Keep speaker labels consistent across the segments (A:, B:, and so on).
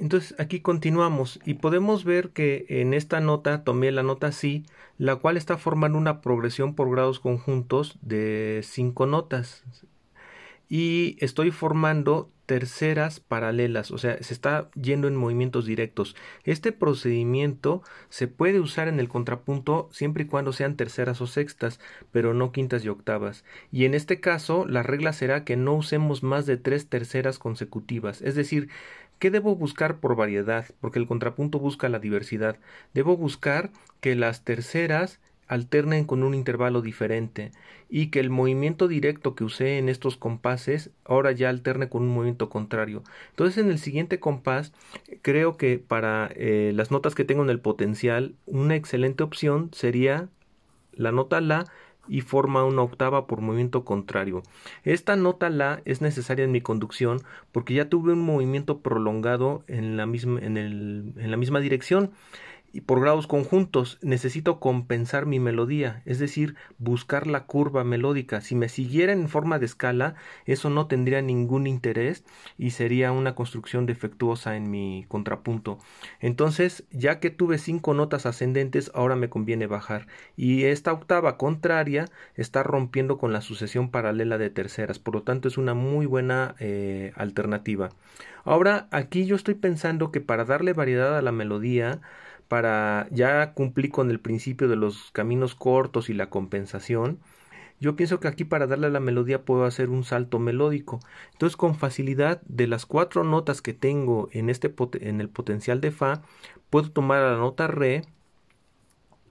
A: Entonces aquí continuamos y podemos ver que en esta nota tomé la nota Si, la cual está formando una progresión por grados conjuntos de cinco notas. Y estoy formando terceras paralelas, o sea, se está yendo en movimientos directos. Este procedimiento se puede usar en el contrapunto siempre y cuando sean terceras o sextas, pero no quintas y octavas. Y en este caso, la regla será que no usemos más de tres terceras consecutivas, es decir, ¿Qué debo buscar por variedad? Porque el contrapunto busca la diversidad. Debo buscar que las terceras alternen con un intervalo diferente y que el movimiento directo que usé en estos compases ahora ya alterne con un movimiento contrario. Entonces en el siguiente compás creo que para eh, las notas que tengo en el potencial una excelente opción sería la nota La y forma una octava por movimiento contrario. Esta nota La es necesaria en mi conducción porque ya tuve un movimiento prolongado en la misma, en la misma dirección y por grados conjuntos necesito compensar mi melodía, es decir, buscar la curva melódica. Si me siguiera en forma de escala, eso no tendría ningún interés y sería una construcción defectuosa en mi contrapunto. Entonces, ya que tuve cinco notas ascendentes, ahora me conviene bajar. Y esta octava contraria está rompiendo con la sucesión paralela de terceras, por lo tanto es una muy buena eh, alternativa. Ahora, aquí yo estoy pensando que para darle variedad a la melodía, para ya cumplir con el principio de los caminos cortos y la compensación, yo pienso que aquí para darle a la melodía puedo hacer un salto melódico. Entonces con facilidad de las cuatro notas que tengo en, este en el potencial de Fa, puedo tomar la nota Re,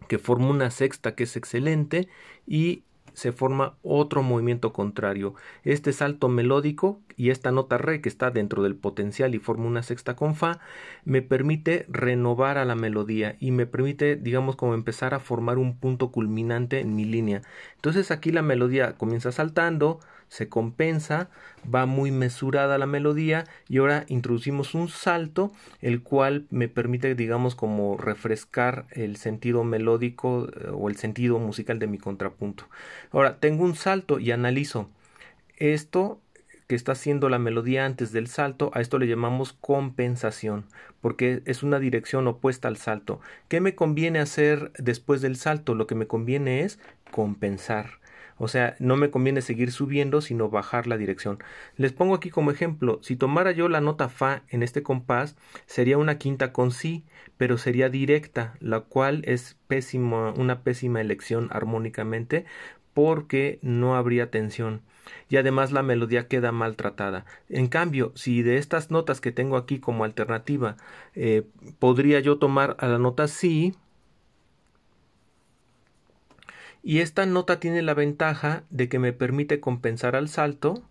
A: que forma una sexta que es excelente, y se forma otro movimiento contrario. Este salto melódico y esta nota re que está dentro del potencial y forma una sexta con fa me permite renovar a la melodía y me permite, digamos, como empezar a formar un punto culminante en mi línea. Entonces aquí la melodía comienza saltando, se compensa, va muy mesurada la melodía y ahora introducimos un salto, el cual me permite, digamos, como refrescar el sentido melódico eh, o el sentido musical de mi contrapunto. Ahora, tengo un salto y analizo esto que está haciendo la melodía antes del salto, a esto le llamamos compensación, porque es una dirección opuesta al salto. ¿Qué me conviene hacer después del salto? Lo que me conviene es compensar o sea, no me conviene seguir subiendo, sino bajar la dirección. Les pongo aquí como ejemplo, si tomara yo la nota Fa en este compás, sería una quinta con Si, pero sería directa, la cual es pésima, una pésima elección armónicamente, porque no habría tensión y además la melodía queda maltratada. En cambio, si de estas notas que tengo aquí como alternativa eh, podría yo tomar a la nota si y esta nota tiene la ventaja de que me permite compensar al salto.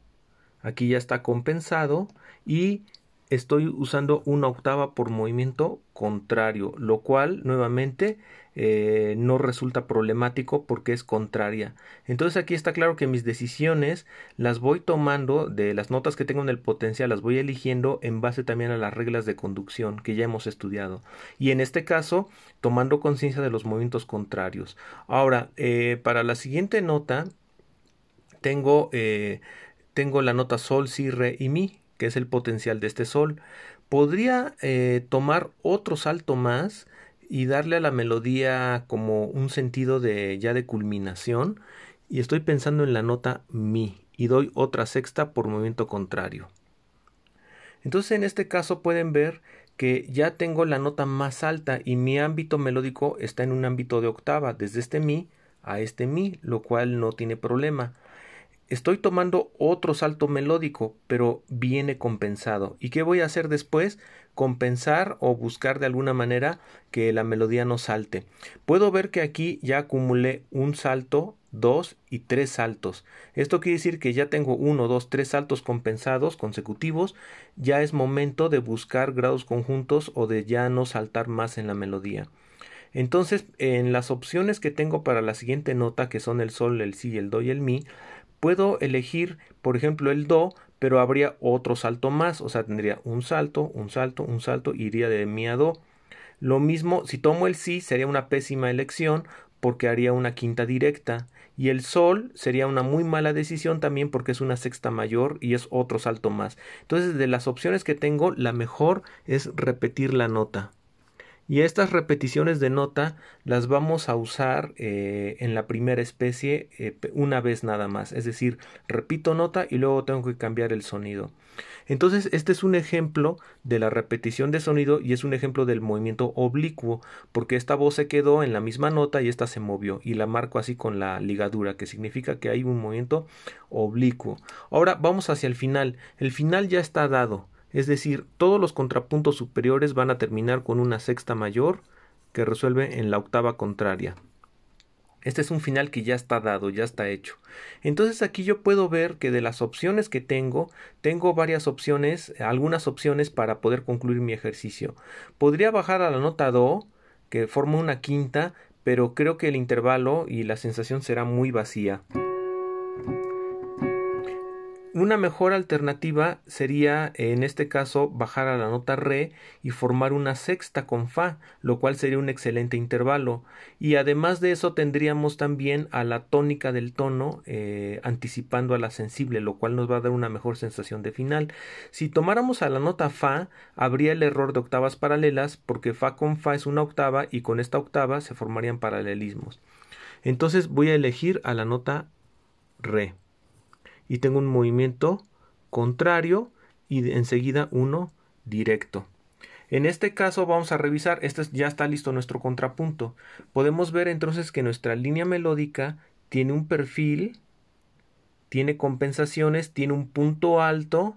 A: Aquí ya está compensado y estoy usando una octava por movimiento contrario, lo cual nuevamente eh, no resulta problemático porque es contraria. Entonces aquí está claro que mis decisiones las voy tomando de las notas que tengo en el potencial, las voy eligiendo en base también a las reglas de conducción que ya hemos estudiado. Y en este caso, tomando conciencia de los movimientos contrarios. Ahora, eh, para la siguiente nota, tengo, eh, tengo la nota sol, si, re y mi, que es el potencial de este sol. Podría tomar otro salto más y darle a la melodía como un sentido de ya de culminación y estoy pensando en la nota mi y doy otra sexta por movimiento contrario. Entonces en este caso pueden ver que ya tengo la nota más alta y mi ámbito melódico está en un ámbito de octava, desde este mi a este mi, lo cual no tiene problema estoy tomando otro salto melódico, pero viene compensado. ¿Y qué voy a hacer después? Compensar o buscar de alguna manera que la melodía no salte. Puedo ver que aquí ya acumulé un salto, dos y tres saltos. Esto quiere decir que ya tengo uno, dos, tres saltos compensados consecutivos. Ya es momento de buscar grados conjuntos o de ya no saltar más en la melodía. Entonces, en las opciones que tengo para la siguiente nota, que son el sol, el si, el do y el mi, puedo elegir, por ejemplo, el do, pero habría otro salto más, o sea, tendría un salto, un salto, un salto, iría de mi a do. Lo mismo, si tomo el si, sería una pésima elección porque haría una quinta directa. Y el sol sería una muy mala decisión también porque es una sexta mayor y es otro salto más. Entonces, de las opciones que tengo, la mejor es repetir la nota. Y estas repeticiones de nota las vamos a usar eh, en la primera especie eh, una vez nada más. Es decir, repito nota y luego tengo que cambiar el sonido. Entonces, este es un ejemplo de la repetición de sonido y es un ejemplo del movimiento oblicuo, porque esta voz se quedó en la misma nota y esta se movió. Y la marco así con la ligadura, que significa que hay un movimiento oblicuo. Ahora vamos hacia el final. El final ya está dado es decir, todos los contrapuntos superiores van a terminar con una sexta mayor que resuelve en la octava contraria. Este es un final que ya está dado, ya está hecho. Entonces aquí yo puedo ver que de las opciones que tengo, tengo varias opciones, algunas opciones para poder concluir mi ejercicio. Podría bajar a la nota Do, que forma una quinta, pero creo que el intervalo y la sensación será muy vacía una mejor alternativa sería, en este caso, bajar a la nota re y formar una sexta con fa, lo cual sería un excelente intervalo. Y además de eso tendríamos también a la tónica del tono eh, anticipando a la sensible, lo cual nos va a dar una mejor sensación de final. Si tomáramos a la nota fa, habría el error de octavas paralelas, porque fa con fa es una octava y con esta octava se formarían paralelismos. Entonces voy a elegir a la nota re y tengo un movimiento contrario y enseguida uno directo. En este caso vamos a revisar, este ya está listo nuestro contrapunto. Podemos ver entonces que nuestra línea melódica tiene un perfil, tiene compensaciones, tiene un punto alto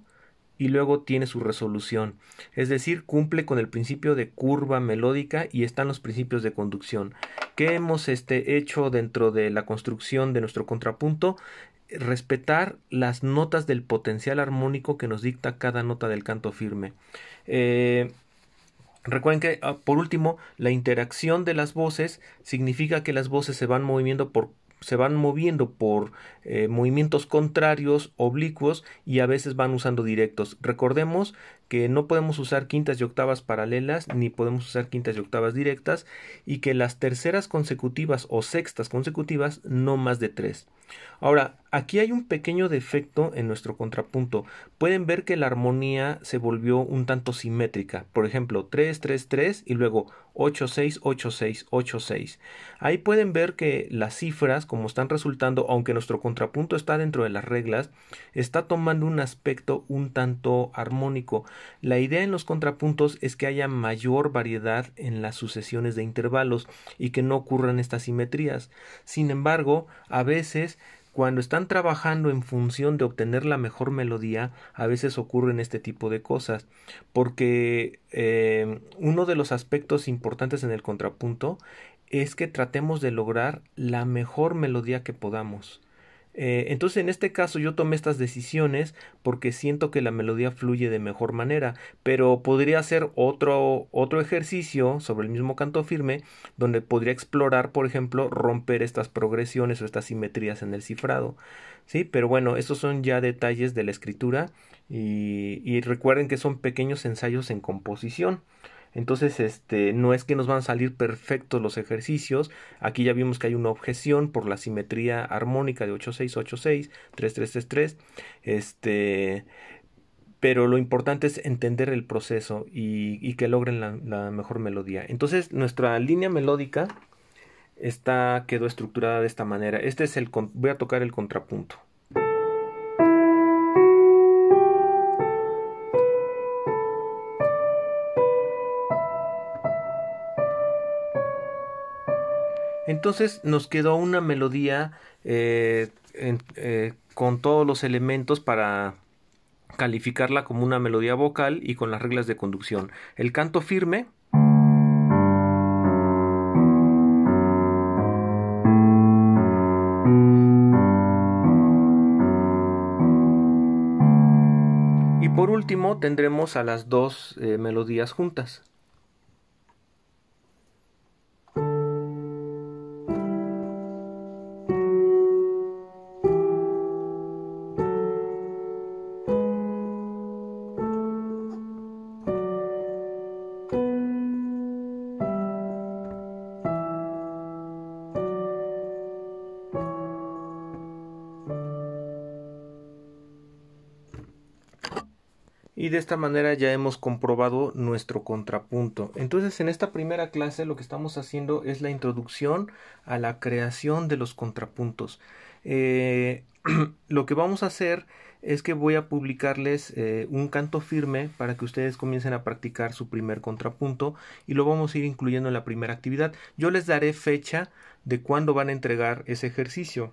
A: y luego tiene su resolución. Es decir, cumple con el principio de curva melódica y están los principios de conducción. ¿Qué hemos este, hecho dentro de la construcción de nuestro contrapunto? respetar las notas del potencial armónico que nos dicta cada nota del canto firme. Eh, recuerden que, ah, por último, la interacción de las voces significa que las voces se van moviendo por se van moviendo por eh, movimientos contrarios, oblicuos y a veces van usando directos. Recordemos que no podemos usar quintas y octavas paralelas ni podemos usar quintas y octavas directas y que las terceras consecutivas o sextas consecutivas no más de tres. Ahora, aquí hay un pequeño defecto en nuestro contrapunto. Pueden ver que la armonía se volvió un tanto simétrica. Por ejemplo, 3, 3, 3 y luego 8, 6, 8, 6, 8, 6. Ahí pueden ver que las cifras, como están resultando, aunque nuestro contrapunto está dentro de las reglas, está tomando un aspecto un tanto armónico la idea en los contrapuntos es que haya mayor variedad en las sucesiones de intervalos y que no ocurran estas simetrías. Sin embargo, a veces cuando están trabajando en función de obtener la mejor melodía, a veces ocurren este tipo de cosas, porque eh, uno de los aspectos importantes en el contrapunto es que tratemos de lograr la mejor melodía que podamos. Eh, entonces en este caso yo tomé estas decisiones porque siento que la melodía fluye de mejor manera, pero podría hacer otro, otro ejercicio sobre el mismo canto firme donde podría explorar, por ejemplo, romper estas progresiones o estas simetrías en el cifrado. Sí, pero bueno, estos son ya detalles de la escritura y recuerden que son pequeños ensayos en composición. Entonces, este, no es que nos van a salir perfectos los ejercicios. Aquí ya vimos que hay una objeción por la simetría armónica de 8686, 3333. Este, pero lo importante es entender el proceso y, que logren la, la, mejor melodía. Entonces, nuestra línea melódica está, quedó estructurada de esta manera. Este es el, voy a tocar el contrapunto. Entonces nos quedó una melodía eh, eh, con todos los elementos para calificarla como una melodía vocal y con las reglas de conducción. El canto firme. Y por último tendremos a las dos eh, melodías juntas. y de esta manera ya hemos comprobado nuestro contrapunto. Entonces en esta primera clase lo que estamos haciendo es la introducción a la creación de los contrapuntos. Eh, lo que vamos a hacer es que voy a publicarles eh, un canto firme para que ustedes comiencen a practicar su primer contrapunto y lo vamos a ir incluyendo en la primera actividad. Yo les daré fecha de cuándo van a entregar ese ejercicio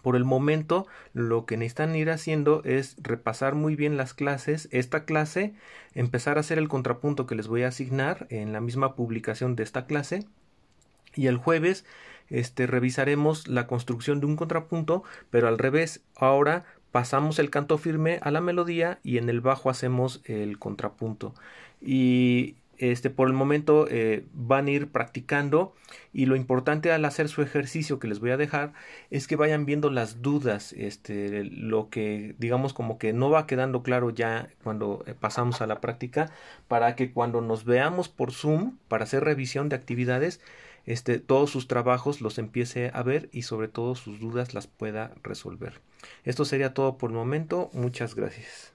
A: por el momento lo que necesitan ir haciendo es repasar muy bien las clases, esta clase, empezar a hacer el contrapunto que les voy a asignar en la misma publicación de esta clase y el jueves este, revisaremos la construcción de un contrapunto, pero al revés, ahora pasamos el canto firme a la melodía y en el bajo hacemos el contrapunto. Y este, por el momento eh, van a ir practicando y lo importante al hacer su ejercicio que les voy a dejar es que vayan viendo las dudas, este, lo que digamos como que no va quedando claro ya cuando eh, pasamos a la práctica para que cuando nos veamos por Zoom para hacer revisión de actividades, este, todos sus trabajos los empiece a ver y sobre todo sus dudas las pueda resolver. Esto sería todo por el momento, muchas gracias.